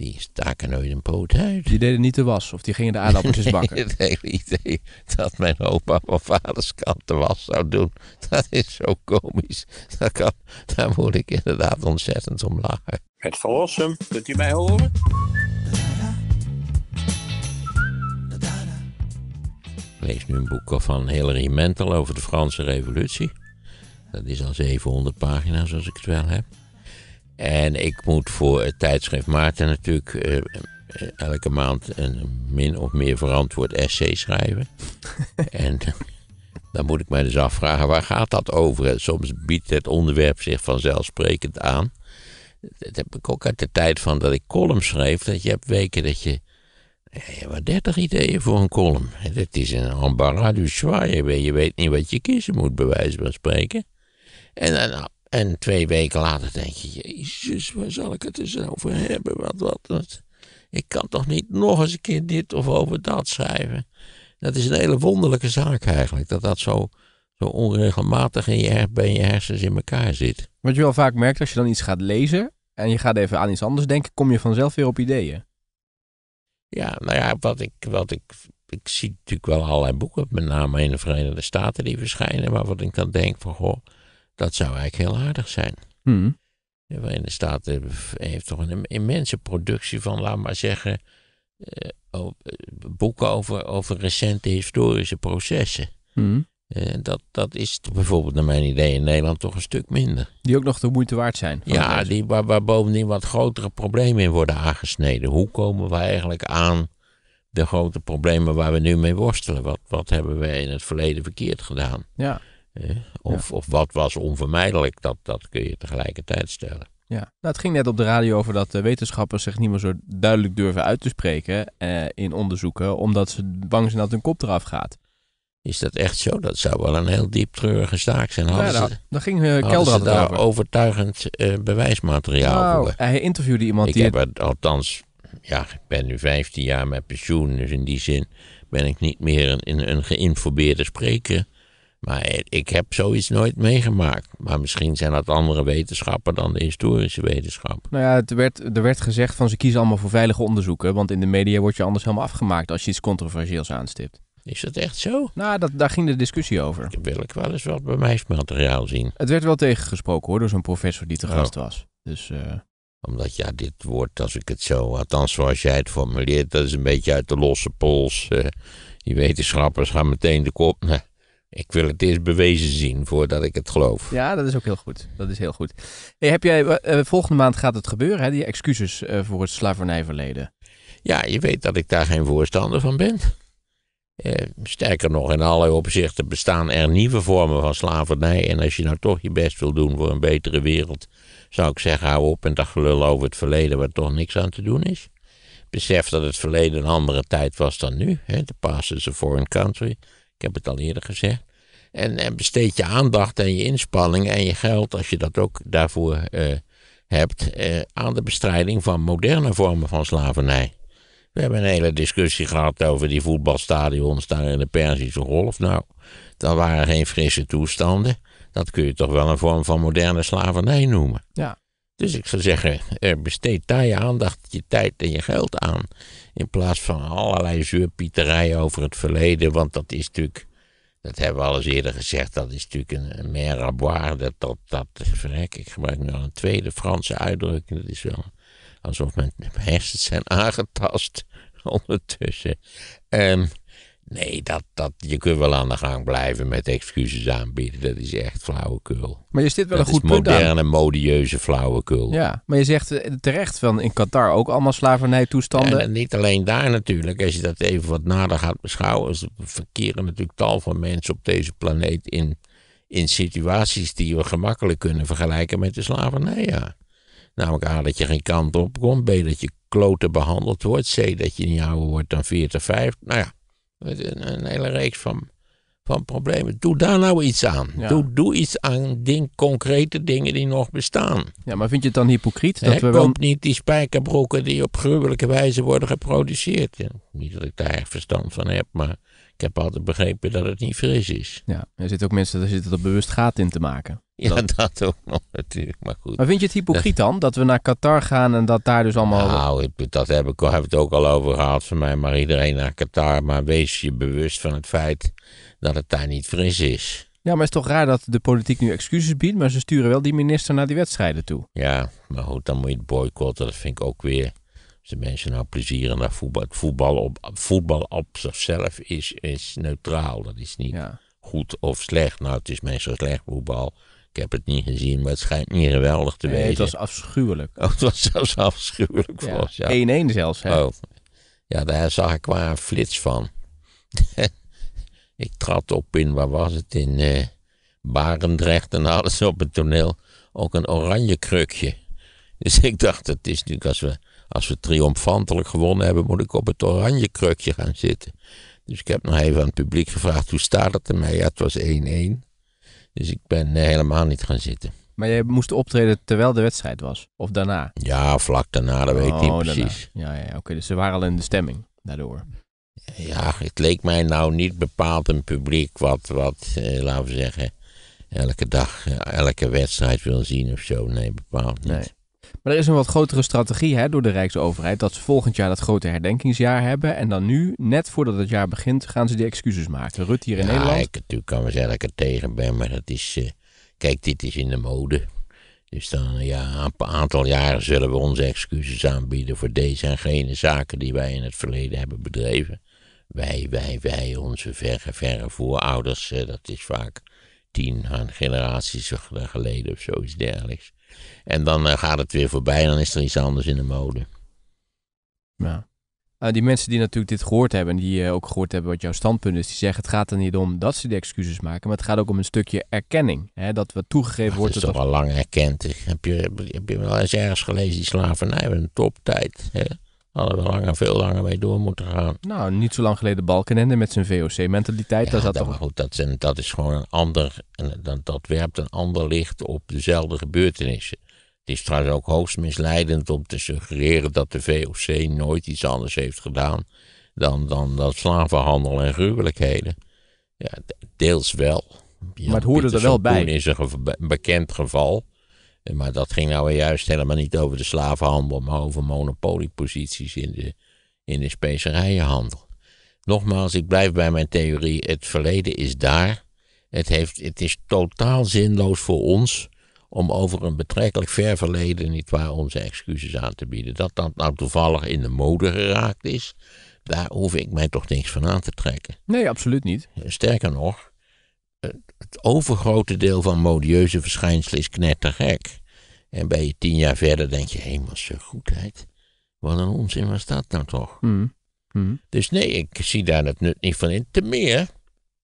Die staken nooit een poot uit. Die deden niet de was of die gingen de aardappeltjes nee, bakken. Het hele idee dat mijn opa van vaders kant de was zou doen, dat is zo komisch. Dat kan, daar moet ik inderdaad ontzettend om lachen. Het verlossen, kunt u mij horen? Ik lees nu een boek van Hilary Mantel over de Franse Revolutie. Dat is al 700 pagina's als ik het wel heb. En ik moet voor het tijdschrift Maarten natuurlijk eh, eh, elke maand een min of meer verantwoord essay schrijven. en dan moet ik mij dus afvragen, waar gaat dat over? Soms biedt het onderwerp zich vanzelfsprekend aan. Dat heb ik ook uit de tijd van dat ik columns schreef. Dat je hebt weken dat je... Je hebt 30 ideeën voor een column. Dat is een embarras du choix. Je weet niet wat je kiezen moet, bij wijze van spreken. En dan en twee weken later denk je, jezus, waar zal ik het eens over hebben? Wat, wat, wat. Ik kan toch niet nog eens een keer dit of over dat schrijven. Dat is een hele wonderlijke zaak eigenlijk, dat dat zo, zo onregelmatig in je, bij je hersens in elkaar zit. Wat je wel vaak merkt, als je dan iets gaat lezen en je gaat even aan iets anders denken, kom je vanzelf weer op ideeën. Ja, nou ja, wat ik, wat ik, ik zie natuurlijk wel allerlei boeken, met name in de Verenigde Staten, die verschijnen, maar wat ik dan denk van, goh, dat zou eigenlijk heel aardig zijn. Hmm. De Verenigde Staten eh, heeft toch een immense productie van, laat maar zeggen, eh, eh, boeken over, over recente historische processen. Hmm. dat, dat is bijvoorbeeld naar mijn idee in Nederland toch een stuk minder. Die ook nog de moeite waard zijn. Ja, die, waar, waar bovendien wat grotere problemen in worden aangesneden. Hoe komen we eigenlijk aan de grote problemen waar we nu mee worstelen? Wat, wat hebben we in het verleden verkeerd gedaan? Ja. Of, of wat was onvermijdelijk, dat, dat kun je tegelijkertijd stellen. Ja, nou, het ging net op de radio over dat eh, wetenschappers zich niet meer zo duidelijk durven uit te spreken eh, in onderzoeken, omdat ze bang zijn dat hun kop eraf gaat. Is dat echt zo? Dat zou wel een heel diep treurige zaak zijn. Hadden ja, ze, dan ging eh, Kelder daar over. overtuigend eh, bewijsmateriaal nou, voor. Hij interviewde iemand ik die... Ik heb althans, ja, ik ben nu 15 jaar met pensioen, dus in die zin ben ik niet meer een, een, een geïnformeerde spreker. Maar ik heb zoiets nooit meegemaakt. Maar misschien zijn dat andere wetenschappen dan de historische wetenschap. Nou ja, het werd, er werd gezegd van ze kiezen allemaal voor veilige onderzoeken. Want in de media word je anders helemaal afgemaakt als je iets controversieels aanstipt. Is dat echt zo? Nou, dat, daar ging de discussie over. Ik wil ik wel eens wat bewijsmateriaal zien. Het werd wel tegengesproken hoor, door zo'n professor die te oh. gast was. Dus... Eh, omdat ja, dit woord, als ik het zo, althans zoals jij het formuleert, dat is een beetje uit de losse pols. Eh. die wetenschappers gaan meteen de kop. Nee, ik wil het eerst bewezen zien voordat ik het geloof. Ja, dat is ook heel goed. Dat is heel goed. heb jij, eh, eh, volgende maand gaat het gebeuren, hè? die excuses eh, voor het slavernijverleden. Ja, je weet dat ik daar geen voorstander van ben. sterker nog, in allerlei opzichten bestaan er nieuwe vormen van slavernij. En als je nou toch je best wil doen voor een betere wereld, zou ik zeggen: hou op en dat gelul over het verleden waar toch niks aan te doen is. Besef dat het verleden een andere tijd was dan nu. Hè? The past is a foreign country. Ik heb het al eerder gezegd. En, eh, besteed je aandacht en je inspanning en je geld, als je dat ook daarvoor eh, hebt, eh, aan de bestrijding van moderne vormen van slavernij. We hebben een hele discussie gehad over die voetbalstadions daar in de Perzische Golf. Nou, dat waren geen frisse toestanden. Dat kun je toch wel een vorm van moderne slavernij noemen. Ja, dus ik zou zeggen, besteed daar je aandacht, je tijd en je geld aan. In plaats van allerlei zeurpieterijen over het verleden. Want dat is natuurlijk, dat hebben we al eens eerder gezegd, dat is natuurlijk een, een mer à boire. Dat, dat, verrek, ik gebruik nu een tweede Franse uitdrukking. Dat is wel alsof mijn hersens zijn aangetast ondertussen. Um, Nee, dat, dat, je kunt wel aan de gang blijven met excuses aanbieden. Dat is echt flauwekul. Maar je dit wel een goed punt moderne, moderne, modieuze flauwekul. Ja, maar je zegt eh, terecht van in Qatar ook allemaal slavernijtoestanden. en niet alleen daar natuurlijk. Als je dat even wat nader gaat beschouwen. Is verkeren natuurlijk tal van mensen op deze planeet in, in situaties die we gemakkelijk kunnen vergelijken met de slavernij. Ja. Namelijk A, dat je geen kant op komt. B, dat je kloten behandeld wordt. C, dat je niet ouder wordt dan 40, 50. Nou ja een hele reeks van, van problemen. Doe daar nou iets aan. Doe, doe iets aan ding, concrete dingen die nog bestaan. Ja, maar vind je het dan hypocriet? Dat we wel... niet die spijkerbroeken die op gruwelijke wijze worden geproduceerd. Niet dat ik daar echt verstand van heb, maar ik heb altijd begrepen dat het niet fris is. Ja, er zitten ook mensen, daar zitten er bewust gaat in te maken. Ja, dat... ook nog natuurlijk, maar goed. Maar vind je het hypocriet dan, dat we naar Qatar gaan en dat daar dus allemaal... Nou, dat heb ik, het ook al over gehad van mij, maar iedereen naar Qatar. Maar wees je bewust van het feit dat het daar niet fris is. Ja, maar het is toch raar dat de politiek nu excuses biedt, maar ze sturen wel die minister naar die wedstrijden toe. Ja, maar goed, dan moet je het boycotten. Dat vind ik ook weer als mensen nou plezier naar voetbal. voetbal op, voetbal op zichzelf is, is neutraal. Dat is niet goed of slecht. Nou, het is meestal slecht voetbal. Ik heb het niet gezien, maar het schijnt niet geweldig te nee, wezen. Het was afschuwelijk. Oh, het was zelfs afschuwelijk ja. volgens jou. 1-1 zelfs, hè? Oh. Ja, daar zag ik waar een flits van. ik trad op in, waar was het? In eh, Barendrecht. En hadden ze op het toneel ook een oranje krukje. Dus ik dacht, het is natuurlijk als we als we triomfantelijk gewonnen hebben, moet ik op het oranje krukje gaan zitten. Dus ik heb nog even aan het publiek gevraagd, hoe staat het ermee? Ja, het was 1-1. Dus ik ben eh, helemaal niet gaan zitten. Maar jij moest optreden terwijl de wedstrijd was? Of daarna? Ja, vlak daarna, dat weet ik oh, niet precies. Ja, ja oké. Dus ze waren al in de stemming daardoor. Ja, het leek mij nou niet bepaald een publiek wat, wat eh, laten we zeggen, elke dag, eh, elke wedstrijd wil zien of zo. Nee, bepaald niet. Maar er is een wat grotere strategie hè, door de Rijksoverheid dat ze volgend jaar dat grote herdenkingsjaar hebben. En dan nu, net voordat het jaar begint, gaan ze die excuses maken. Rut hier in nou, Nederland. Ik, natuurlijk kan we zeggen dat ik er tegen ben, maar dat is. Eh, kijk, dit is in de mode. Dus dan, eh, ja, een aantal jaren zullen we onze excuses aanbieden voor deze en gene zaken die wij in het verleden hebben bedreven. Wij, wij, wij, onze verre, verre voorouders, eh, dat is vaak tien generaties geleden of zoiets dergelijks. En dan eh, gaat het weer voorbij en dan is er iets anders in de mode. Ja. Eh, die mensen die natuurlijk dit gehoord hebben, en die eh, ook gehoord hebben wat jouw standpunt is, die zeggen het gaat er niet om dat ze de excuses maken, maar het gaat ook om een stukje erkenning. Hè? Dat wat toegegeven wordt. Dat is toch dat... al lang erkend. Heb je, heb je wel eens ergens gelezen, die slavernij, een toptijd. Hè? hadden we langer, veel langer mee door moeten gaan. Nou, niet zo lang geleden Balkenende met zijn VOC-mentaliteit. dat, toch... dat, dat is gewoon een ander, dat, dat werpt een ander licht op dezelfde gebeurtenissen. Het is trouwens ook hoogst misleidend om te suggereren dat de VOC nooit iets anders heeft gedaan dan, dan dat slavenhandel en gruwelijkheden. Ja, deels wel. maar het hoorde er wel bij. is een bekend geval. Eh, maar dat ging nou weer juist helemaal niet over de slavenhandel, maar over monopolieposities in de, in de specerijenhandel. Nogmaals, ik blijf bij mijn theorie. Het verleden is daar. Het, heeft, het is totaal zinloos voor ons om over een betrekkelijk ver verleden, nietwaar, onze excuses aan te bieden. Dat dat nou toevallig in de mode geraakt is, daar hoef ik mij toch niks van aan te trekken. Nee, absoluut niet. Sterker nog, het overgrote deel van modieuze verschijnselen is knettergek. En ben je tien jaar verder, denk je, hemelse goedheid. Wat een onzin was dat nou toch? Hm, hm. Dus nee, ik zie daar het nut niet van in. Te meer,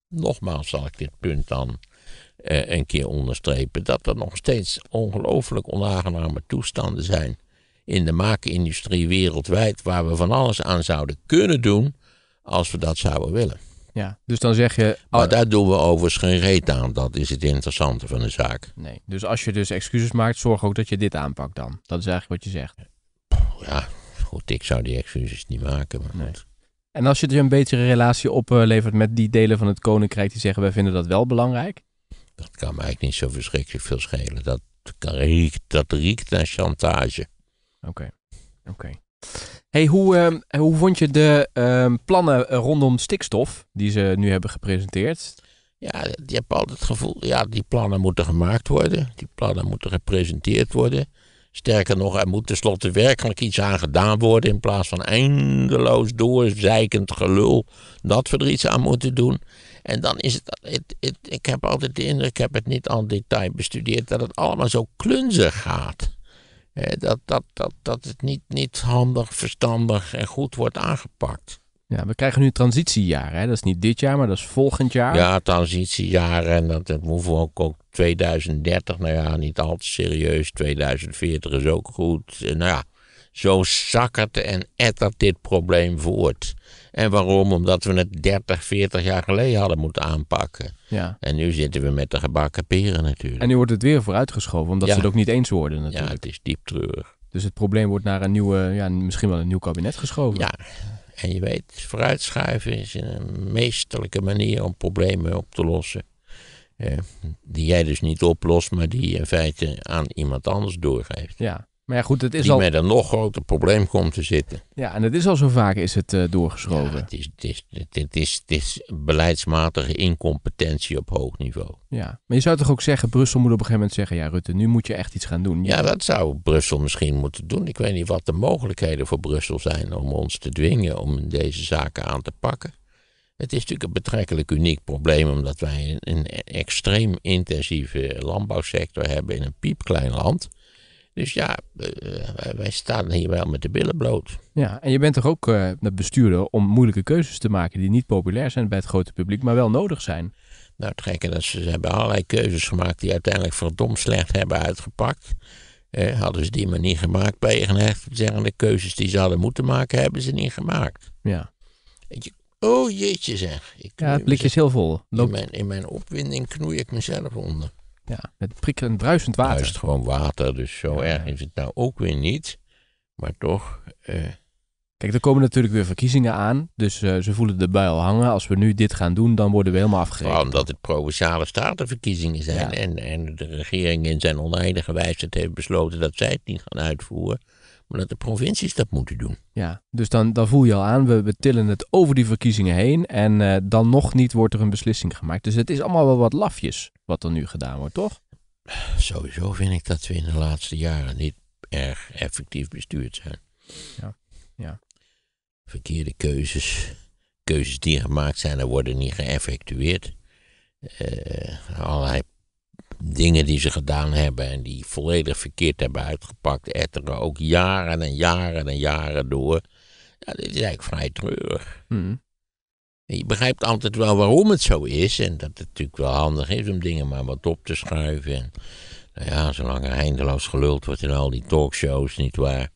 nogmaals zal ik dit punt dan eh, een keer onderstrepen, dat er nog steeds ongelooflijk onaangename toestanden zijn in de maakindustrie wereldwijd, waar we van alles aan zouden kunnen doen als we dat zouden willen. Ja, dus dan zeg je... Maar daar doen we overigens geen reet aan. Dat is het interessante van de zaak. Nee, dus als je dus excuses maakt, zorg ook dat je dit aanpakt dan. Dat is eigenlijk wat je zegt. Ja, goed, ik zou die excuses niet maken. Maar En als je dus een betere relatie oplevert met die delen van het koninkrijk die zeggen wij vinden dat wel belangrijk? Dat kan me eigenlijk niet zo verschrikkelijk veel schelen. Dat, riekt, dat riekt naar chantage. Oké, oké. Hey, hoe, ehm, hoe vond je de ehm, plannen rondom stikstof die ze nu hebben gepresenteerd? Ja, je hebt altijd het gevoel, ja, die plannen moeten gemaakt worden. Die plannen moeten gepresenteerd worden. Sterker nog, er moet tenslotte werkelijk iets aan gedaan worden. In plaats van eindeloos doorzijkend gelul dat we er iets aan moeten doen. En dan is het, ik heb altijd de indruk, ik heb het niet aan detail bestudeerd, dat het allemaal zo klunzig gaat. Eh, dat, dat, dat, dat het niet, niet handig, verstandig en goed wordt aangepakt. Ja, we krijgen nu transitiejaren. Hè? Dat is niet dit jaar, maar dat is volgend jaar. Ja, transitiejaren. En dat, dat hoeven we ook, ook 2030. Nou ja, niet al te serieus. 2040 is ook goed. Eh, nou ja, zo zakkert en ettert dit probleem voort. En waarom? Omdat we het 30, 40 jaar geleden hadden moeten aanpakken. Ja. En nu zitten we met de gebakken peren natuurlijk. En nu wordt het weer vooruitgeschoven, omdat ze het ook niet eens worden natuurlijk. Ja, het is diep treurig. Dus het probleem wordt naar een nieuwe, ja, misschien wel een nieuw kabinet geschoven. Ja, en je weet, vooruitschuiven is een meesterlijke manier om problemen op te lossen. Eh, die jij dus niet oplost, maar die je in feite aan iemand anders doorgeeft. Ja. Maar goed, het is die al... met een nog groter probleem komt te zitten. Ja, en het is al zo vaak is het eh, doorgeschoven. het, is, het, is, het, is, het, is, beleidsmatige incompetentie op hoog niveau. Ja, maar je zou toch ook zeggen, Brussel moet op een gegeven moment zeggen... ja Rutte, nu moet je echt iets gaan doen. Ja, ja dat zou Brussel misschien moeten doen. Ik weet niet wat de mogelijkheden voor Brussel zijn om ons te dwingen... om deze zaken aan te pakken. Het is natuurlijk een betrekkelijk uniek probleem... omdat wij een extreem intensieve landbouwsector hebben in een piepklein land... Dus ja, eh, eh, wij staan hier wel met de billen bloot. Ja, en je bent toch ook uh, bestuurder om moeilijke keuzes te maken die niet populair zijn bij het grote publiek, maar wel nodig zijn. Nou, het gekke dat ze, hebben allerlei keuzes gemaakt die uiteindelijk verdomd slecht hebben uitgepakt. hadden ze die maar niet gemaakt bij geneigd zeggen, de keuzes die ze hadden moeten maken, hebben ze niet gemaakt. Ja. Je, oh jeetje zeg. Ik ja, het blikje is heel vol. in mijn opwinding knoei ik mezelf onder. Ja, met prikkelend druisend water. Juist nou, gewoon water, dus zo erg is het nou ook weer niet. Maar toch. Eh, Kijk, er komen natuurlijk weer verkiezingen aan. Dus eh, ze voelen de al hangen. Als we nu dit gaan doen, dan worden we helemaal afgerekend. Omdat het provinciale statenverkiezingen zijn. En, en de regering in zijn oneindige wijsheid heeft besloten dat zij het niet gaan uitvoeren maar dat de provincies dat moeten doen. Ja, dus dan, dan voel je al aan, we, tillen het over die verkiezingen heen en eh, dan nog niet wordt er een beslissing gemaakt. Dus het is allemaal wel wat lafjes wat er nu gedaan wordt, toch? Sowieso vind ik dat we in de laatste jaren niet erg effectief bestuurd zijn. Ja, ja. Verkeerde keuzes, keuzes die gemaakt zijn, worden niet geëffectueerd. Uh, allerlei dingen die ze gedaan hebben en die volledig verkeerd hebben uitgepakt, etteren ook jaren en jaren en jaren door. Ja, dit is eigenlijk vrij treurig. Hmm. Je begrijpt altijd wel waarom het zo is en dat het natuurlijk wel handig is om dingen maar wat op te schuiven. En, nou ja, zolang er eindeloos geluld wordt in al die talkshows, nietwaar?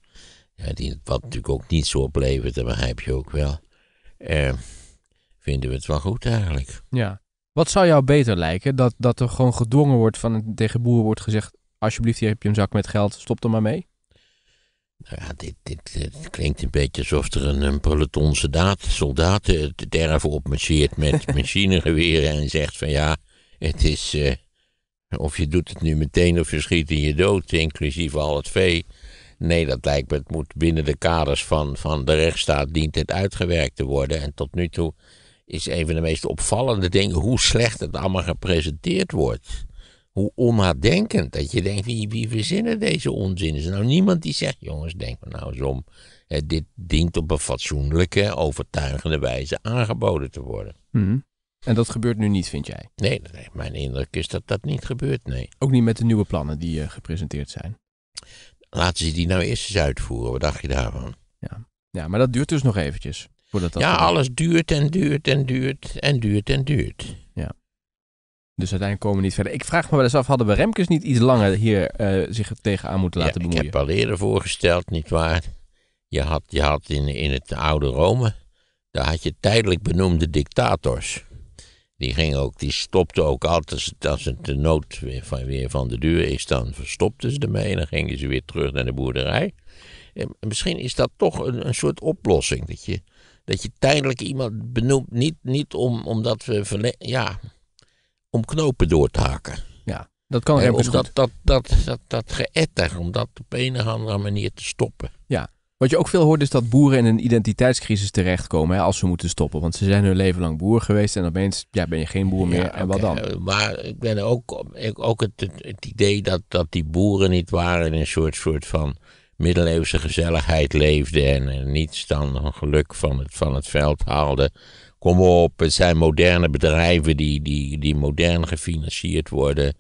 Ja, die, wat natuurlijk ook niets oplevert, dat begrijp je ook wel. Eh, vinden we het wel goed eigenlijk. Ja. Wat zou jou beter lijken? Dat, dat er gewoon gedwongen wordt van tegen boeren wordt gezegd: alsjeblieft, hier heb je een zak met geld, stop er maar mee? Nou ja, dit, dit, klinkt een beetje alsof er een, een peloton soldaten het eh, derf opmarcheert met machinegeweren en zegt van ja, het is eh, of je doet het nu meteen of je schiet in je dood, inclusief al het vee. Nee, dat lijkt me, het moet binnen de kaders van, van de rechtsstaat dient het uitgewerkt te worden. En tot nu toe is een van de meest opvallende dingen hoe slecht het allemaal gepresenteerd wordt. Hoe onnadenkend dat je denkt, wie, wie verzinnen deze onzin? Is nou niemand die zegt, jongens, denk maar nou eens om. dit dient op een fatsoenlijke, overtuigende wijze aangeboden te worden. Mhm. En dat gebeurt nu niet, vind jij? Nee, mijn indruk is dat dat niet gebeurt, nee. Ook niet met de nieuwe plannen die eh, gepresenteerd zijn? Laten ze die nou eerst eens uitvoeren, wat dacht je daarvan? Ja. ja, maar dat duurt dus nog eventjes ja, alles duurt en duurt en duurt en duurt en duurt. Ja. Dus uiteindelijk komen we niet verder. Ik vraag me wel eens af, hadden we Remkes niet iets langer hier uh, zich tegenaan moeten laten ja, bemoeien? Ik heb al eerder voorgesteld, nietwaar? Je had, je had in, in het oude Rome, daar had je tijdelijk benoemde dictators. Die, ging ook, die stopte ook altijd, als het de nood weer van, weer van de duur is, dan verstopten ze ermee en dan gingen ze weer terug naar de boerderij. En misschien is dat toch een, een soort oplossing. Dat je dat je tijdelijk iemand benoemt, niet, niet om, omdat we ja, om knopen door te hakken. Ja, dat kan ergens goed. Dat, dat, dat, dat, geëtter, om dat op een of andere manier te stoppen. Ja, wat je ook veel hoort is dat boeren in een identiteitscrisis terechtkomen hè, als ze moeten stoppen. Want ze zijn hun leven lang boer geweest en opeens ja, ben je geen boer meer en wat dan? Eh, maar ik ben ook, ook het, het, idee dat, dat die boeren niet waren in een soort, soort van middeleeuwse gezelligheid leefde en eh, niets dan geluk van het, van het veld haalde. Kom op, het zijn moderne bedrijven die, die, die modern gefinancierd worden.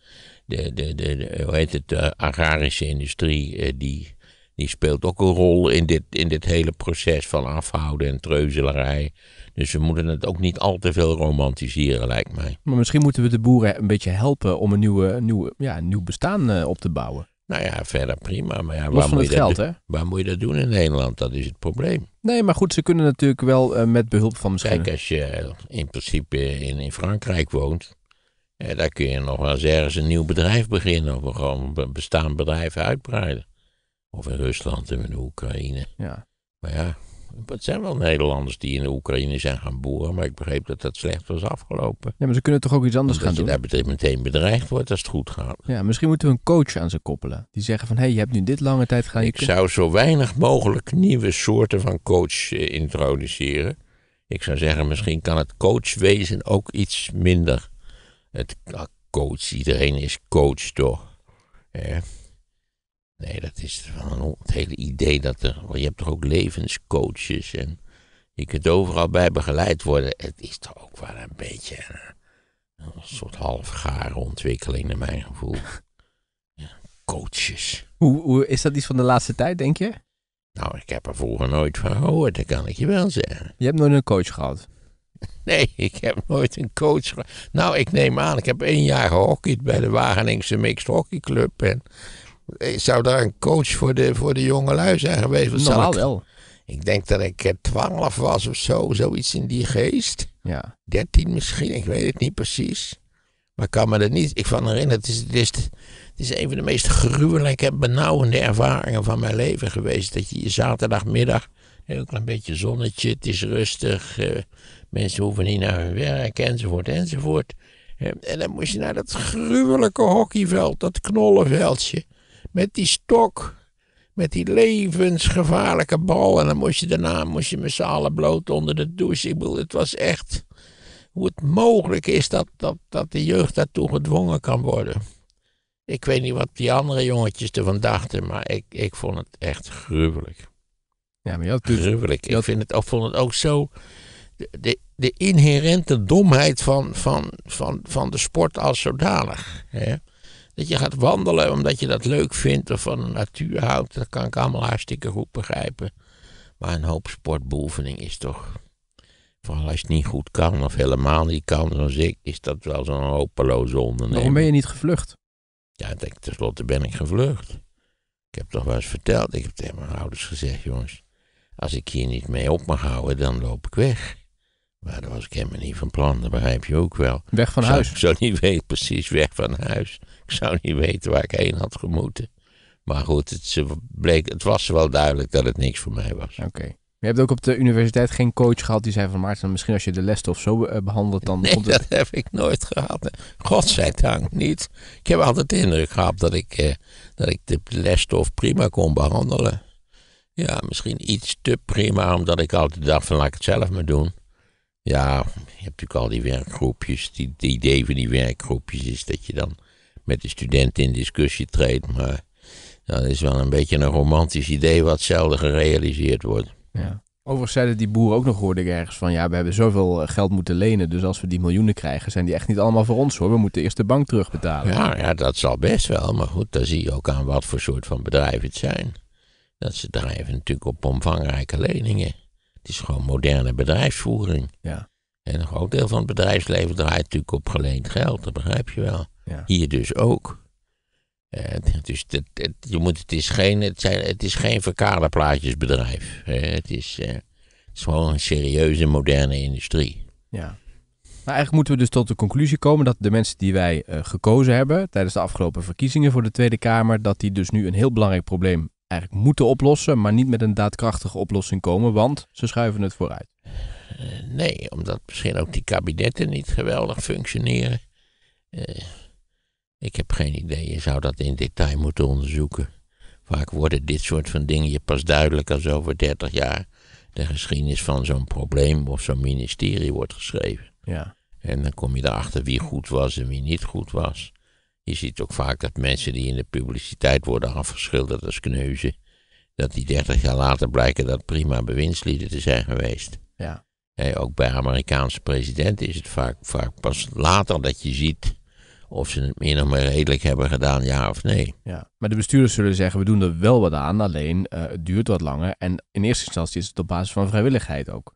De, de, de, hoe heet het, de agrarische industrie, eh, die, die speelt ook een rol in dit, in dit hele proces van afhouden en treuzelarij. Dus we moeten het ook niet al te veel romantiseren, lijkt mij. Maar misschien moeten we de boeren een beetje helpen om een, nieuwe, nieuwe, ja, een nieuw bestaan eh, op te bouwen. Nou ja, verder prima. Maar ja, waar, moet je geld, dat, waar moet je dat doen in Nederland? Dat is het probleem. Nee, maar goed, ze kunnen natuurlijk wel eh, met behulp van misschien... Kijk, als je in principe in, in Frankrijk woont, eh, daar kun je nog wel eens ergens een nieuw bedrijf beginnen. Of gewoon een bestaand bedrijf uitbreiden. Of in Rusland en in Oekraïne. Ja. Maar ja, het zijn wel Nederlanders die in de Oekraïne zijn gaan boeren, maar ik begreep dat dat slecht was afgelopen. Ja, maar ze kunnen toch ook iets anders gaan doen? Dat je daar meteen bedreigd wordt als het goed gaat. Ja, misschien moeten we een coach aan ze koppelen. Die zeggen van, hé, hey, je hebt nu dit lange tijd Ik zou zo weinig mogelijk nieuwe soorten van coach eh, introduceren. Ik zou zeggen, misschien kan het coachwezen ook iets minder. Het ah, coach, iedereen is coach toch? Ja. Nee, dat is van het hele idee dat er. Je hebt toch ook levenscoaches en je kunt overal bij begeleid worden. Het is toch ook wel een beetje een, soort halfgare ontwikkeling, naar mijn gevoel. Ja, coaches. Hoe, is dat iets van de laatste tijd, denk je? Nou, ik heb er vroeger nooit van gehoord, dat kan ik je wel zeggen. Je hebt nooit een coach gehad? Nee, ik heb nooit een coach gehad. Nou, ik neem aan, ik heb één jaar gehockeyd bij de Wageningse Mixed Hockey Club. En eh, zou daar een coach voor de, voor de jongelui zijn geweest? Normaal ik, wel. Ik denk dat ik 12 eh, was of zo, zoiets in die geest. Ja. 13 misschien, ik weet het niet precies. Maar ik kan me er niet. Ik van herinneren, het is, het, is, een van de meest gruwelijke en benauwende ervaringen van mijn leven geweest. Dat je zaterdagmiddag, heel klein beetje zonnetje, het is rustig. Eh, mensen hoeven niet naar hun werk, enzovoort, enzovoort. En dan moest je naar dat gruwelijke hockeyveld, dat knollenveldje met die stok, met die levensgevaarlijke bal. En dan moest je daarna moest je met z'n allen bloot onder de douche. Ik bedoel, het was echt hoe het mogelijk is dat, dat, dat de jeugd daartoe gedwongen kan worden. Ik weet niet wat die andere jongetjes ervan dachten, maar ik, ik vond het echt gruwelijk. Ja, maar je Gruwelijk. Ik vind het, ik vond het ook zo... De, de, de inherente domheid van, van, van, van de sport als zodanig. Hè? Dat je gaat wandelen omdat je dat leuk vindt of van de natuur houdt, dat kan ik allemaal hartstikke goed begrijpen. Maar een hoop sportbeoefening is toch, vooral als je het niet goed kan of helemaal niet kan zoals ik, is dat wel zo'n hopeloze onderneming. Waarom ben je niet gevlucht? Ja, denk, tenslotte ben ik gevlucht. Ik heb toch wel eens verteld, ik heb tegen mijn ouders gezegd, jongens, als ik hier niet mee op mag houden, dan loop ik weg. Maar dat was ik helemaal niet van plan, dat begrijp je ook wel. Weg van huis? Zo, niet weet, precies, weg van huis. Ik zou niet weten waar ik heen had gemoeten. Maar goed, het, bleek, het was wel duidelijk dat het niks voor mij was. Oké. Je hebt ook op de universiteit geen coach gehad die zei van Maarten, misschien als je de lesstof zo eh, behandelt, dan. Nee, het... dat heb ik nooit gehad. Godzijdank niet. Ik heb altijd de indruk gehad dat ik, eh, dat ik de lesstof prima kon behandelen. Ja, misschien iets te prima, omdat ik altijd dacht van laat ik het zelf maar doen. Ja, je hebt natuurlijk al die werkgroepjes. Die, het idee van die werkgroepjes is dat je dan met de studenten in discussie treedt. Maar dat is wel een beetje een romantisch idee wat zelden gerealiseerd wordt. Ja. Overigens zeiden die boeren ook nog, hoorde ik ergens van, ja, we hebben zoveel eh, geld moeten lenen, dus als we die miljoenen krijgen, zijn die echt niet allemaal voor ons hoor. We moeten eerst de bank terugbetalen. Ja, ja dat zal best wel, maar goed, daar zie je ook aan wat voor soort van bedrijven het zijn. Dat ze drijven natuurlijk op omvangrijke leningen. Het is gewoon moderne bedrijfsvoering. Ja. En een groot deel van het bedrijfsleven draait natuurlijk op geleend geld, dat begrijp je wel. Hier dus ook. dus je moet, het, is geen, het, zijn, het is geen verkaderplaatjesbedrijf. Eh, het, is, gewoon een serieuze, moderne industrie. Ja. Maar eigenlijk moeten we dus tot de conclusie komen dat de mensen die wij eh, gekozen hebben tijdens de afgelopen verkiezingen voor de Tweede Kamer, dat die dus nu een heel belangrijk probleem eigenlijk moeten oplossen, maar niet met een daadkrachtige oplossing komen, want ze schuiven het vooruit. Nee, omdat misschien ook die kabinetten niet geweldig functioneren. Ik heb geen idee, je zou dat in detail moeten onderzoeken. Vaak worden dit soort van dingen je pas duidelijk als over 30 jaar de geschiedenis van zo'n probleem of zo'n ministerie wordt geschreven. Ja. En dan kom je erachter wie goed was en wie niet goed was. Je ziet ook vaak dat mensen die in de publiciteit worden afgeschilderd als kneuzen, dat die 30 jaar later blijken dat prima bewindslieden te zijn geweest. Ja. ook bij Amerikaanse presidenten is het vaak, vaak pas later dat je ziet of ze het meer nog maar redelijk hebben gedaan, ja of nee. Ja, maar de bestuurders zullen zeggen, we doen er wel wat aan, alleen eh, het duurt wat langer. En in eerste instantie is het op basis van vrijwilligheid ook.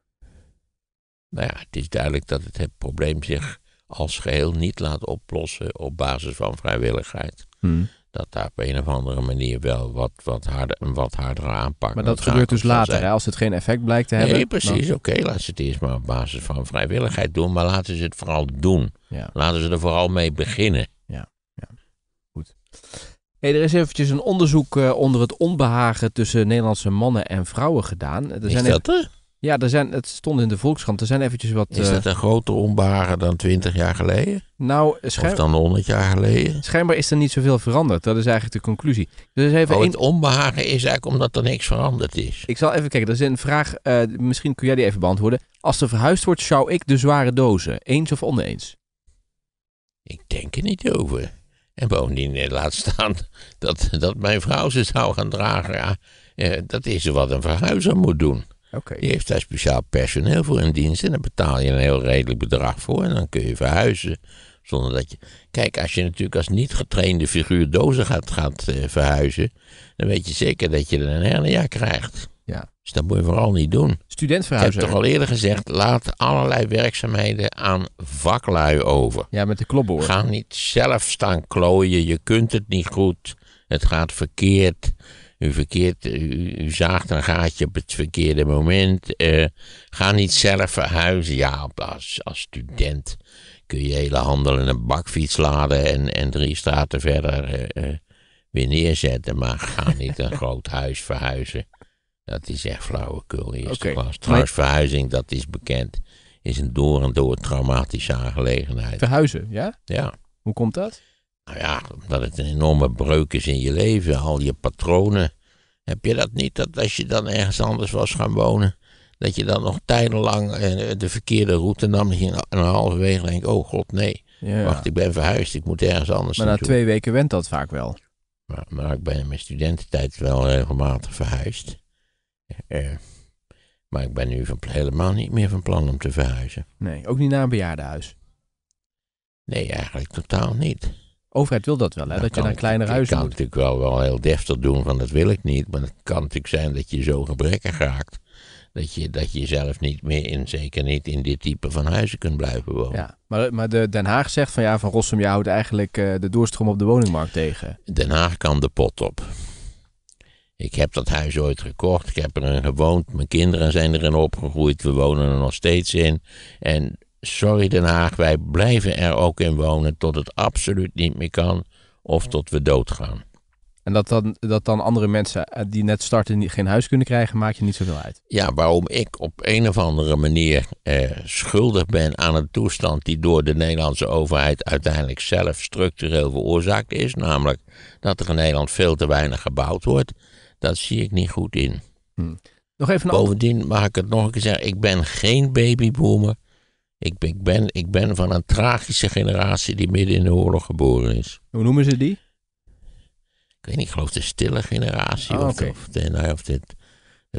Nou ja, het is duidelijk dat het, probleem zich als geheel niet laat oplossen op basis van vrijwilligheid. Hmm dat daar op een of andere manier wel wat, wat, harder, een wat hardere aanpak. Maar dat gebeurt dus later, als het geen effect blijkt te hebben. Nee, precies. Oké, laten ze het eerst maar op basis van vrijwilligheid doen, maar laten ze het vooral doen. Laten ze er vooral mee beginnen. Ja, ja. goed. Hey, er is eventjes een onderzoek eh, onder het onbehagen tussen Nederlandse mannen en vrouwen gedaan. Er is dat er? Ja, er zijn, het stond in de Volkskrant. Er zijn eventjes wat... Is dat eh, een grotere onbehagen dan 20 jaar geleden? Nou, eh, Of dan 100 jaar geleden? Schijnbaar is er niet zoveel veranderd. Dat is eigenlijk de conclusie. Dus even oh, het onbehagen is eigenlijk omdat er niks veranderd is. Ik zal even kijken. Er is een vraag, eh, misschien kun jij die even beantwoorden. Als er verhuisd wordt, zou ik de zware dozen, eens of oneens? Ik denk er niet over. En bovendien, laat staan dat, dat mijn vrouw ze zou gaan dragen. dat is wat een verhuizer moet doen. Je heeft daar speciaal personeel voor in dienst. En daar betaal je een heel redelijk bedrag voor. En dan kun je verhuizen. Zonder dat je. Kijk, als je natuurlijk als niet getrainde figuur dozen gaat, gaat eh, verhuizen. dan weet je zeker dat je er een hernia krijgt. Ja. Dus dat moet je vooral niet doen. Student Ik heb toch al eerder gezegd: laat allerlei werkzaamheden aan vaklui over. Ja, met de klopboor. Ga niet zelf staan klooien. Je kunt het niet goed. Het gaat verkeerd u, verkeerd, u, zaagt een gaatje op het verkeerde moment. Eh, ga niet zelf verhuizen. Ja, als, als student kun je hele handel in een bakfiets laden en, en drie straten verder eh, eh, weer neerzetten. Maar ga niet een groot huis verhuizen. Dat is echt flauwekul, eerste okay. Trouwens, verhuizing, dat is bekend, is een door en door traumatische aangelegenheid. Verhuizen, ja? Ja. Hoe komt dat? Nou ja, omdat het een enorme breuk is in je leven, al je patronen. Heb je dat niet, dat als je dan ergens anders was gaan wonen, dat je dan nog tijdenlang eh, de verkeerde route nam, dat je een halverwege denkt, oh god, nee. Wacht, ik ben verhuisd, ik moet ergens anders Maar na twee weken went dat vaak wel. Maar, ik ben in mijn studententijd wel regelmatig verhuisd. Eh, eh, maar ik ben nu van, helemaal niet meer van plan om te verhuizen. Nee, ook niet naar een bejaardenhuis? Nee, eigenlijk totaal niet overheid wil dat wel, hè? Dat, je naar kleinere huizen moet. Dat kan natuurlijk wel, wel heel deftig doen van dat wil ik niet. Maar het kan natuurlijk zijn dat je zo gebrekkig raakt. Dat je, dat je zelf niet meer, in, zeker niet in dit type van huizen kunt blijven wonen. Ja, maar, maar Den Haag zegt van ja, van Rossum, je houdt eigenlijk eh, de doorstroom op de woningmarkt tegen. Den Haag kan de pot op. Ik heb dat huis ooit gekocht, ik heb erin gewoond, mijn kinderen zijn erin opgegroeid, we wonen er nog steeds in. En sorry Den Haag, wij blijven er ook in wonen tot het absoluut niet meer kan of tot we doodgaan. En dat dan, dat dan andere mensen eh, die net starten geen huis kunnen krijgen, maakt je niet zoveel uit. Ja, waarom ik op een of andere manier eh, schuldig ben aan een toestand die door de Nederlandse overheid uiteindelijk zelf structureel veroorzaakt is. Namelijk dat er in Nederland veel te weinig gebouwd wordt. Dat zie ik niet goed in. Hm. Nog even Bovendien mag ik het nog een keer zeggen, ik ben geen babyboomer. Ik, ik, ben, ik ben van een tragische generatie die midden in de oorlog geboren is. Hoe noemen ze die? Ik weet niet, ik geloof de stille generatie. Ah, of, okay. of, de, nou, of de,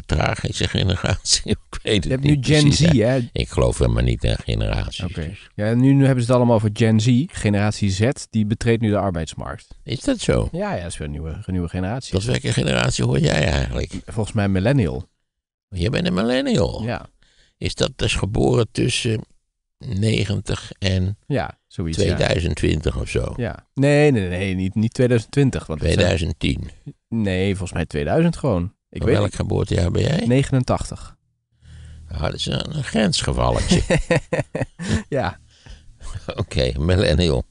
tragische generatie. ik weet Je hebt nu Gen Z, hè? Ik geloof helemaal niet in generatie. Oké. Ja, nu, hebben ze het allemaal over Gen Z. Generatie Z, die betreedt nu de arbeidsmarkt. Is dat zo? Ja, ja dat is weer een nieuwe, nieuwe generatie. Tot welke generatie hoor jij eigenlijk? Volgens mij millennial. Je bent een millennial. Ja. Is dat dus geboren tussen 90 en ja, zoiets, 2020 of zo. Ja. Nee, nee, nee, niet, niet 2020. Want 2010. nee, volgens mij 2000 gewoon. Ik weet welk geboortejaar ben jij? 89. Ah, dat is een, een grensgevalletje. ja. Oké, millennial.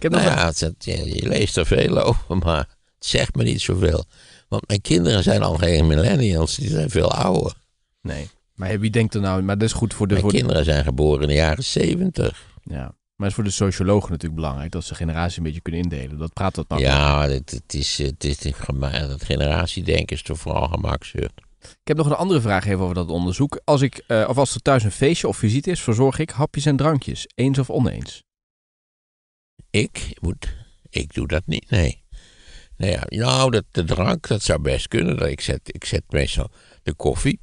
Nou ja, je, je, leest er veel over, maar het zegt me niet zoveel. Want mijn kinderen zijn al geen millennials, die zijn veel ouder. Nee. Maar wie denkt er nou, maar dat is goed voor de... Voor kinderen zijn geboren in de jaren zeventig. Ja, maar het is voor de sociologen natuurlijk belangrijk dat ze generatie een beetje kunnen indelen. Dat praat dat makkelijk. Nou ja, het, het is, het is generatiedenken is toch vooral gemakkelijk. Ik heb nog een andere vraag even over dat onderzoek. Als ik, eh, of als er thuis een feestje of visite is, verzorg ik hapjes en drankjes, eens of oneens? Ik moet, ik doe dat niet, nee. Nou ja, nou, dat, de drank, dat zou best kunnen. Ik zet, ik zet meestal de koffie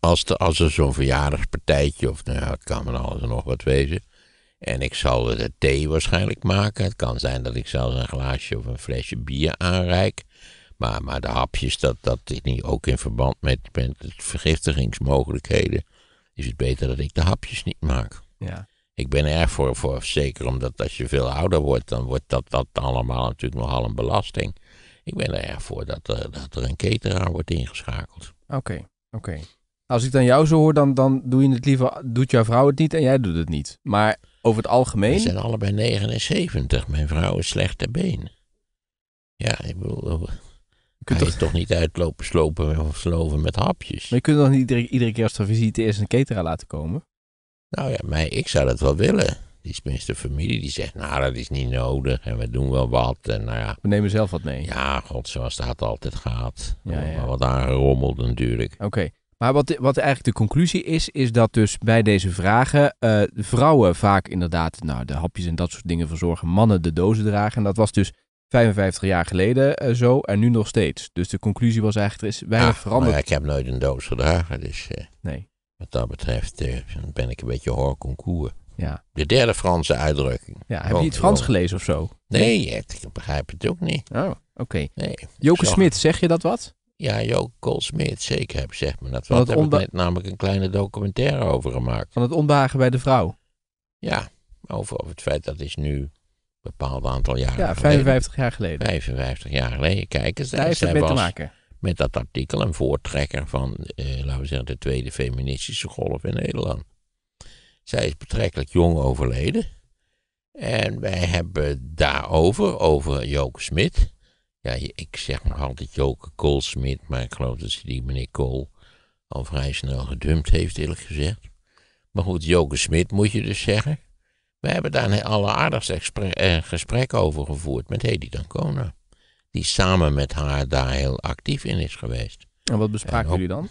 als, de, als er zo'n verjaardagspartijtje, of nou ja, het kan van alles en nog wat wezen. En ik zal de thee waarschijnlijk maken. Het kan zijn dat ik zelfs een glaasje of een flesje bier aanreik. Maar, maar de hapjes, dat, dat is niet ook in verband met, met vergiftigingsmogelijkheden. Is het beter dat ik de hapjes niet maak. Ja. Ik ben erg voor, voor, zeker omdat als je veel ouder wordt, dan wordt dat, dat allemaal natuurlijk nogal een belasting. Ik ben er erg voor dat er, eh, dat er een cateraar wordt ingeschakeld. Oké, oké. Nou, als ik dan jou zo hoor, dan, dan doe je het liever, doet jouw vrouw het niet en jij doet het niet. Maar over het algemeen. We zijn allebei 79. Mijn vrouw is slecht been. Ja, ik bedoel. Je kunt toch... toch... niet uitlopen slopen of sloven met hapjes. Maar je kunt nog niet iedere, keer als er visite is een ketera laten komen? Nou ja, mij, ik zou dat wel willen. Die is tenminste familie die zegt, nou dat is niet nodig en we doen wel wat. En, nou ja. We nemen zelf wat mee. Ja, god, zoals dat altijd gaat. Ja, ja. Wat aangerommeld natuurlijk. Oké, maar wat, wat eigenlijk de conclusie is, is dat dus bij deze vragen eh, vrouwen vaak inderdaad nou, de hapjes en dat soort dingen verzorgen, mannen de dozen dragen. En dat was dus 55 jaar geleden eh, zo en nu nog steeds. Dus de conclusie was eigenlijk, er is weinig ah, veranderd. Maar ik heb nooit een doos gedragen, dus eh, nee. wat dat betreft ben ik een beetje hors concours. Ja. De derde Franse uitdrukking. Ja, heb je iets Frans gelezen of zo? Nee, ik begrijp het ook niet. Oh, oké. Nee, Joke Smit, zeg je dat wat? Ja, Joke Goldsmith, zeker heb zeg maar. Dat wat hebben net namelijk een kleine documentaire over gemaakt. Van het onbehagen bij de vrouw. Ja, over, over het feit dat is nu een bepaald aantal jaren Ja, 55 jaar geleden. 55 jaar geleden. Kijk eens, daar was te maken. Met dat artikel een voortrekker van, eh, laten we zeggen, de tweede feministische golf in Nederland. Zij is betrekkelijk jong overleden. En wij hebben daarover, over Joke Smit, ja, ik zeg nog altijd Joke Koolsmit, maar ik geloof dat ze die meneer Kool al vrij snel gedumpt heeft, eerlijk gezegd. Maar goed, Joke Smit moet je dus zeggen. We hebben daar een alleraardigst eh, gesprek over gevoerd met Hedy Dancona. Die samen met haar daar heel actief in is geweest. En wat bespraken jullie dan?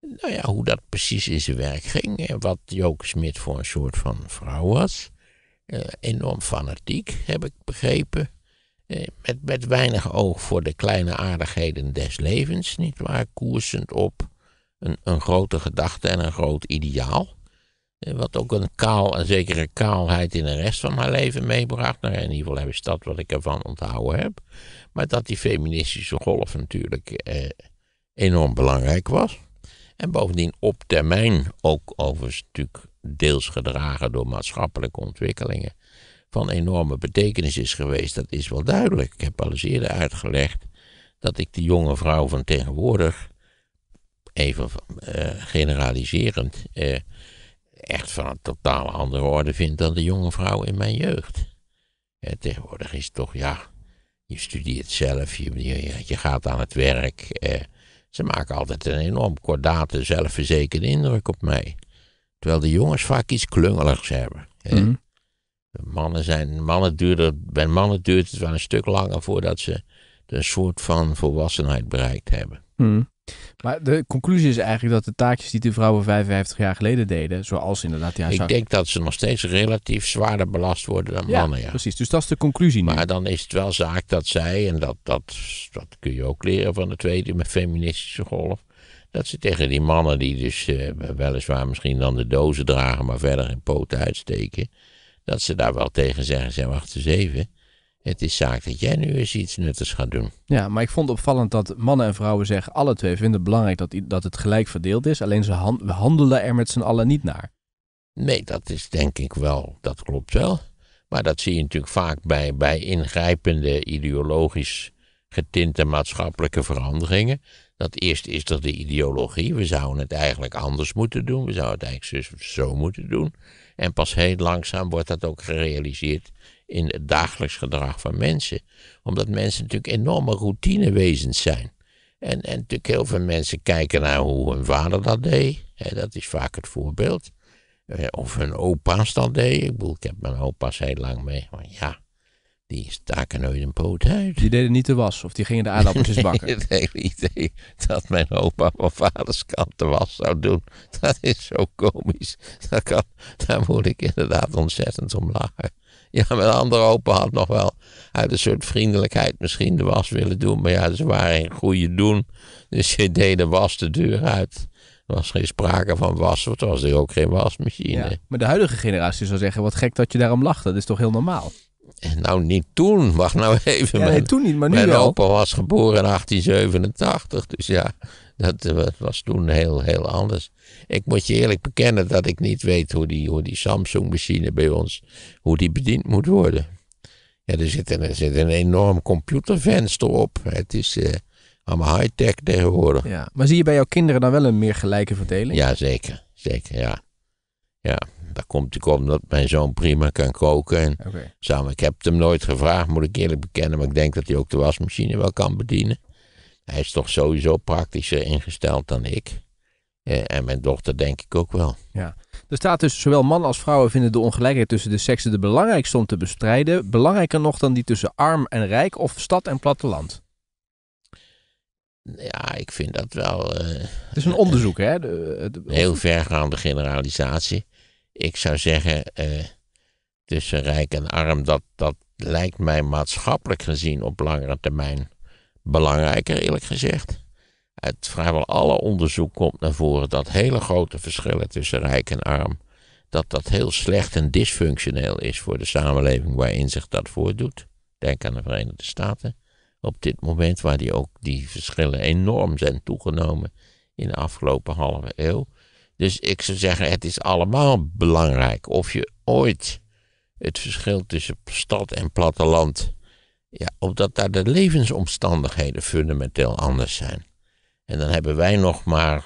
Nou ja, hoe dat precies in zijn werk ging. En wat Joke Smit voor een soort van vrouw was. Eh, enorm fanatiek, heb ik begrepen. Eh, met, met weinig oog voor de kleine aardigheden des levens, nietwaar? Koersend op een, een grote gedachte en een groot ideaal. Eh, wat ook een, kaal, een zekere kaalheid in de rest van haar leven meebracht. Nou, in ieder geval hebben ik dat wat ik ervan onthouden heb. Maar dat die feministische golf natuurlijk eh, enorm belangrijk was. En bovendien op termijn ook overigens deels gedragen door maatschappelijke ontwikkelingen van enorme betekenis is geweest, dat is wel duidelijk. Ik heb al eens eerder uitgelegd dat ik de jonge vrouw van tegenwoordig, even eh, generaliserend, eh, echt van een totaal andere orde vind dan de jonge vrouw in mijn jeugd. Eh, tegenwoordig is het toch, ja, je studeert zelf, je, je, gaat aan het werk. ze maken altijd een enorm kordate, zelfverzekerde indruk op mij. Terwijl de jongens vaak iets klungeligs hebben. Mm. Mannen zijn, mannen duurder, bij mannen duurt het wel een stuk langer voordat ze een soort van volwassenheid bereikt hebben. Hmm. Maar de conclusie is eigenlijk dat de taakjes die de vrouwen 55 jaar geleden deden, zoals inderdaad die Ik denk dat ze nog steeds relatief zwaarder belast worden dan mannen. Ja, precies. Dus dat is de conclusie. Maar dan is het wel zaak dat zij, en dat, dat, dat kun je ook leren van de tweede feministische golf, dat ze tegen die mannen die dus eh, weliswaar misschien dan de dozen dragen, maar verder hun poten uitsteken, dat ze daar wel tegen zeggen, zeg wacht eens even. Het is zaak dat jij nu eens iets nuttigs gaat doen. Ja, maar ik vond opvallend dat mannen en vrouwen zeggen, alle twee vinden het belangrijk dat, dat het gelijk verdeeld is. Alleen ze handelen er met z'n allen niet naar. Nee, dat is denk ik wel, dat klopt wel. Maar dat zie je natuurlijk vaak bij, bij ingrijpende ideologisch getinte maatschappelijke veranderingen. Dat eerst is er de ideologie, we zouden het eigenlijk anders moeten doen, we zouden het eigenlijk zo moeten doen. En pas heel langzaam wordt dat ook gerealiseerd in het dagelijks gedrag van mensen. Omdat mensen natuurlijk enorme routinewezens zijn. En, en natuurlijk heel veel mensen kijken naar hoe hun vader dat deed. dat is vaak het voorbeeld. Eh, of hun opa's dat deed. Ik bedoel, ik heb mijn opa's heel lang mee. Maar ja, die staken nooit een poot uit. Die deden niet de was of die gingen de aardappeltjes nee, bakken. Het hele idee dat mijn opa van vaders kant de was zou doen, dat is zo komisch. Dat kan, daar moet ik inderdaad ontzettend om lachen. Ja, mijn andere opa had nog wel uit een soort vriendelijkheid misschien de was willen doen. Maar ja, ze waren in goede doen. Dus je deed de was de deur uit. Er was geen sprake van was, want er was ook geen wasmachine. Ja, maar de huidige generatie zou zeggen, wat gek dat je daarom lacht. Dat is toch heel normaal? Eh, nou, niet toen, wacht nou even. Ja, nee, toen niet, maar nu Mijn opa was geboren in 1887, dus ja, eh, dat, was toen heel, heel anders. Ik moet je eerlijk bekennen dat ik niet weet hoe die, hoe die Samsung-machine bij ons, hoe die bediend moet worden. Ja, er zit een, er zit een enorm computervenster op. Het is eh, allemaal high-tech tegenwoordig. Ja, maar zie je bij jouw kinderen dan wel een meer gelijke verdeling? Ja, zeker. Zeker, ja. Ja, dat komt natuurlijk omdat mijn zoon prima kan koken. En samen, ik heb het hem nooit gevraagd, moet ik eerlijk bekennen. Maar ik denk dat hij ook de wasmachine wel kan bedienen. Hij is toch sowieso praktischer ingesteld dan ik. Eh, en mijn dochter denk ik ook wel. Ja. Er staat dus, zowel mannen als vrouwen vinden de ongelijkheid tussen de seksen de belangrijkste om te bestrijden. Belangrijker nog dan die tussen arm en rijk of stad en platteland. Ja, ik vind dat wel. Eh, het is een onderzoek, hè? de... Heel vergaande generalisatie ik zou zeggen, eh, tussen rijk en arm, dat, dat lijkt mij maatschappelijk gezien op langere termijn belangrijker, eerlijk gezegd. Uit vrijwel alle onderzoek komt naar voren dat hele grote verschillen tussen rijk en arm, dat dat heel slecht en dysfunctioneel is voor de samenleving waarin zich dat voordoet. Denk aan de Verenigde Staten op dit moment, waar die ook die verschillen enorm zijn toegenomen in de afgelopen halve eeuw. Dus ik zou zeggen, het is allemaal belangrijk. Of je ooit het verschil tussen stad en platteland. Ja, omdat daar de levensomstandigheden fundamenteel anders zijn. En dan hebben wij nog maar.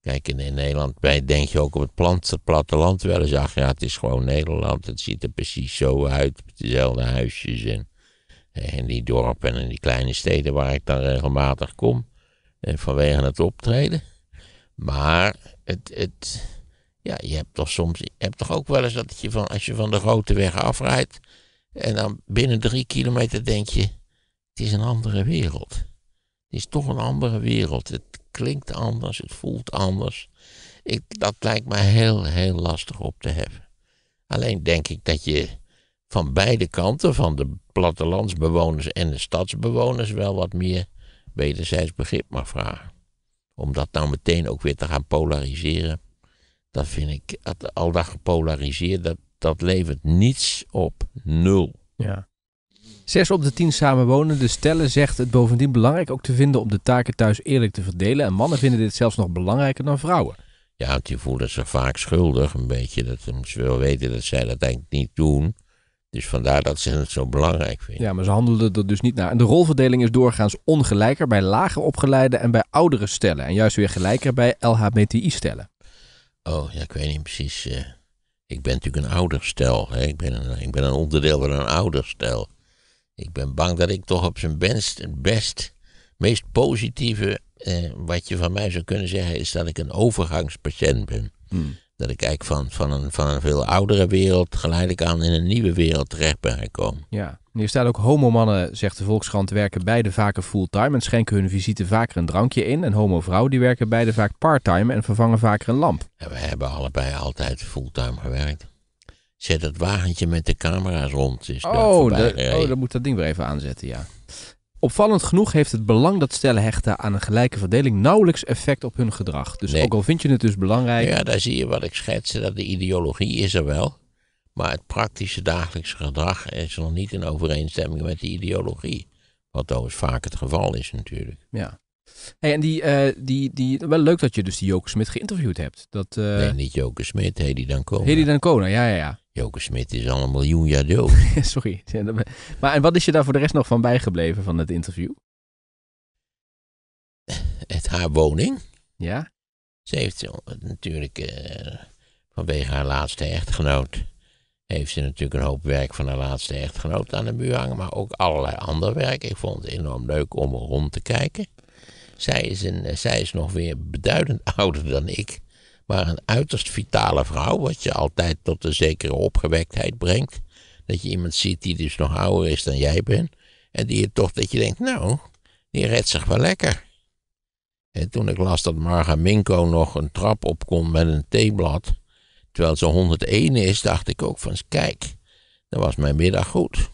Kijk, in Nederland bij denk je ook op het platteland wel eens. Ach ja, het is gewoon Nederland. Het ziet er precies zo uit. Met dezelfde huisjes en. In die dorpen en in die kleine steden waar ik dan regelmatig kom. Eh, vanwege het optreden. Maar het, het, ja, je hebt toch soms, je hebt toch ook wel eens dat je van, als je van de grote weg afrijdt en dan binnen drie kilometer denk je, het is een andere wereld. Het is toch een andere wereld. Het klinkt anders, het voelt anders. Ik, dat lijkt me heel, heel lastig op te hebben. Alleen denk ik dat je van beide kanten, van de plattelandsbewoners en de stadsbewoners, wel wat meer wederzijds begrip mag vragen om dat nou meteen ook weer te gaan polariseren, dat vind ik, al dat gepolariseerd, dat, dat levert niets op. Nul. Ja. Zes op de tien samenwonende stellen zegt het bovendien belangrijk ook te vinden om de taken thuis eerlijk te verdelen. En mannen vinden dit zelfs nog belangrijker dan vrouwen. Ja, want die voelen zich vaak schuldig, een beetje. Dat ze wel weten dat zij dat eigenlijk niet doen. Dus vandaar dat ze het zo belangrijk vinden. Ja, maar ze handelden er dus niet naar. En de rolverdeling is doorgaans ongelijker bij lager opgeleide en bij oudere stellen. En juist weer gelijker bij LHBTI-stellen. Oh, ja, ik weet niet precies. Eh, ik ben natuurlijk een stel. Hè? Ik, ben een, ik ben een onderdeel van een stel. Ik ben bang dat ik toch op zijn best, best meest positieve, eh, wat je van mij zou kunnen zeggen, is dat ik een overgangspatiënt ben. Hmm. Dat ik eigenlijk van, van, een, van een veel oudere wereld geleidelijk aan in een nieuwe wereld terecht ben gekomen. Ja, hier staat ook homomannen, zegt de Volkskrant, werken beide vaker fulltime en schenken hun visite vaker een drankje in. En homovrouwen die werken beide vaak parttime en vervangen vaker een lamp. En we hebben allebei altijd fulltime gewerkt. Zet dat wagentje met de camera's rond. Is oh, oh, dan moet dat ding weer even aanzetten, ja. Opvallend genoeg heeft het belang dat stellen hechten aan een gelijke verdeling nauwelijks effect op hun gedrag. Dus ook al vind je het dus belangrijk. Ja, daar zie je wat ik schetste, dat de ideologie is er wel. Maar het praktische dagelijkse gedrag is nog niet in overeenstemming met de ideologie. Wat trouwens vaak het geval is natuurlijk. Ja. Hey, en die, eh, die, die, wel leuk dat je dus die Joke Smit geïnterviewd hebt. Dat, uh... Nee, niet Joke Smit, Hedy Dancona. Hedy Dancona, ja, ja, ja. Joke Smit is al een miljoen jaar dood. Sorry. Maar en wat is je daar voor de rest nog van bijgebleven van het interview? Het haar woning. Ja. Ze heeft natuurlijk eh, vanwege haar laatste echtgenoot. Heeft ze natuurlijk een hoop werk van haar laatste echtgenoot aan de muur hangen. Maar ook allerlei ander werk. Ik vond het enorm leuk om rond te kijken. Zij is, een, eh, zij is nog weer beduidend ouder dan ik maar een uiterst vitale vrouw, wat je altijd tot een zekere opgewektheid brengt. Dat je iemand ziet die dus nog ouder is dan jij bent. En die je toch dat je denkt, nou, die redt zich wel lekker. En toen ik las dat Marga Minko nog een trap op kon met een theeblad, terwijl ze 101 is, dacht ik ook van, kijk, dan was mijn middag goed.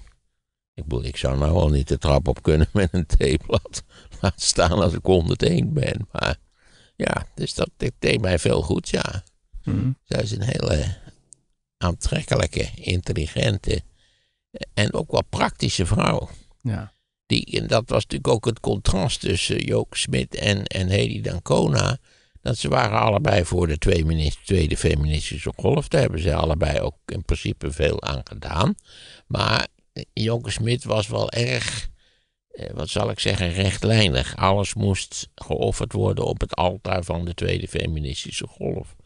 Ik bedoel, ik zou nou al niet de trap op kunnen met een theeblad. Laat staan als ik 101 ben, maar... Ja, dus dat, dat deed mij veel goed, ja. Mm. Zij is een hele aantrekkelijke, intelligente en ook wel praktische vrouw. Ja. Die, en dat was natuurlijk ook het contrast tussen Joke Smit en, en Hedy Dancona. Dat ze waren allebei voor de tweede, tweede feministische golf. Daar hebben ze allebei ook in principe veel aan gedaan. Maar Joke Smit was wel erg eh, wat zal ik zeggen, rechtlijnig. Alles moest geofferd worden op het altaar van de tweede feministische golf.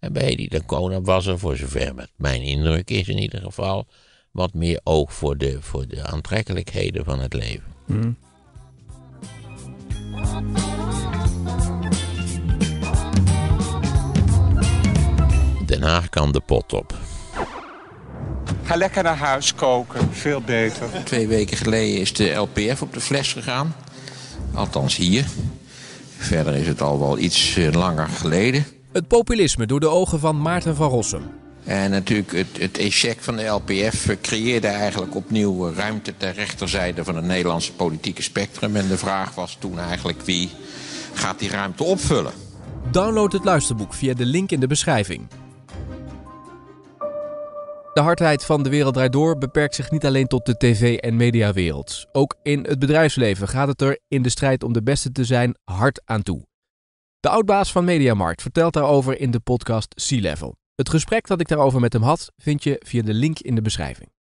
En bij Hedy Dancona was er, voor zover mijn indruk is in ieder geval, wat meer oog voor de, voor de aantrekkelijkheden van het leven. Daarna hmm. Den kan de pot op. Ga lekker naar huis koken, veel beter. Twee weken geleden is de LPF op de fles gegaan. Althans hier. Verder is het al wel iets eh, langer geleden. Het populisme door de ogen van Maarten van Rossum. En natuurlijk het, het van de LPF creëerde eigenlijk opnieuw eh, ruimte ter rechterzijde van het Nederlandse politieke spectrum. En de vraag was toen eigenlijk wie gaat die ruimte opvullen. Download het luisterboek via de link in de beschrijving. De hardheid van de wereld draait door beperkt zich niet alleen tot de tv- en mediawereld. Ook in het bedrijfsleven gaat het er in de strijd om de beste te zijn hard aan toe. De oudbaas van Mediamarkt vertelt daarover in de podcast Sea Level. Het gesprek dat ik daarover met hem had, vind je via de link in de beschrijving.